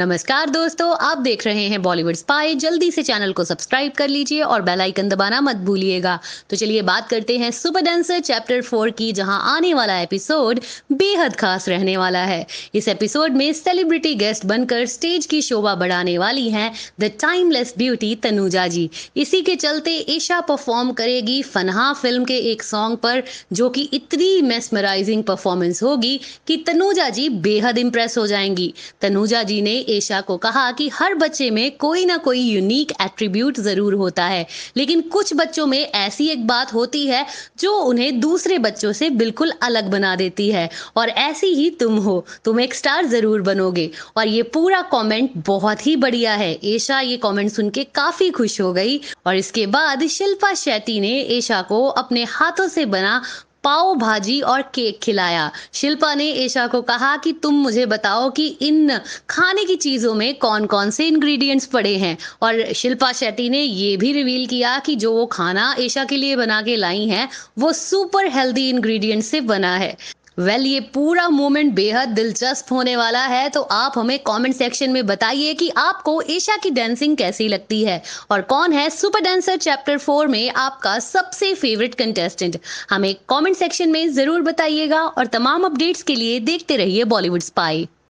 नमस्कार दोस्तों आप देख रहे हैं बॉलीवुड स्पाई जल्दी से चैनल को सब्सक्राइब कर लीजिए और बेल आइकन दबाना मत भूलिएगा तो चलिए बात करते हैं सुपर डांसर चैप्टर फोर की जहां आने वाला एपिसोड बेहद खास रहने वाला है इस एपिसोड में सेलिब्रिटी गेस्ट बनकर स्टेज की शोभा बढ़ाने वाली है the timeless beauty Tanuja ji इसी के चलते ईशा परफॉर्म करेगी फनहा फिल्म के एक सॉन्ग पर जो कि इतनी मेस्मराइजिंग परफॉर्मेंस होगी कि तनुजा जी बेहद इंप्रेस हो जाएंगी तनुजा जी ने एशा को कहा कि हर बच्चे में कोई ना कोई यूनिक एट्रीब्यूट ज़रूर होता है लेकिन कुछ बच्चों में ऐसी एक बात होती है जो उन्हें दूसरे बच्चों से बिल्कुल अलग बना देती है और ऐसी ही तुम हो तुम एक स्टार ज़रूर बनोगे और ये पूरा कॉमेंट बहुत ही बढ़िया है एशा ये कॉमेंट सुन के काफ़ी खुश हो गई और इसके बाद शिल्पा शैती ने एशा को अपने हाथों से बना पाव भाजी और केक खिलाया शिल्पा ने ईशा को कहा कि तुम मुझे बताओ कि इन खाने की चीज़ों में कौन कौन से इंग्रेडिएंट्स पड़े हैं और शिल्पा शेट्टी ने ये भी रिवील किया कि जो वो खाना ईशा के लिए बना के लाई है वो सुपर हेल्दी इंग्रेडिएंट से बना है वेल well, ये पूरा मोमेंट बेहद दिलचस्प होने वाला है तो आप हमें कमेंट सेक्शन में बताइए कि आपको ईशा की डांसिंग कैसी लगती है और कौन है सुपर डांसर चैप्टर फोर में आपका सबसे फेवरेट कंटेस्टेंट हमें कमेंट सेक्शन में जरूर बताइएगा और तमाम अपडेट्स के लिए देखते रहिए बॉलीवुड स्पाई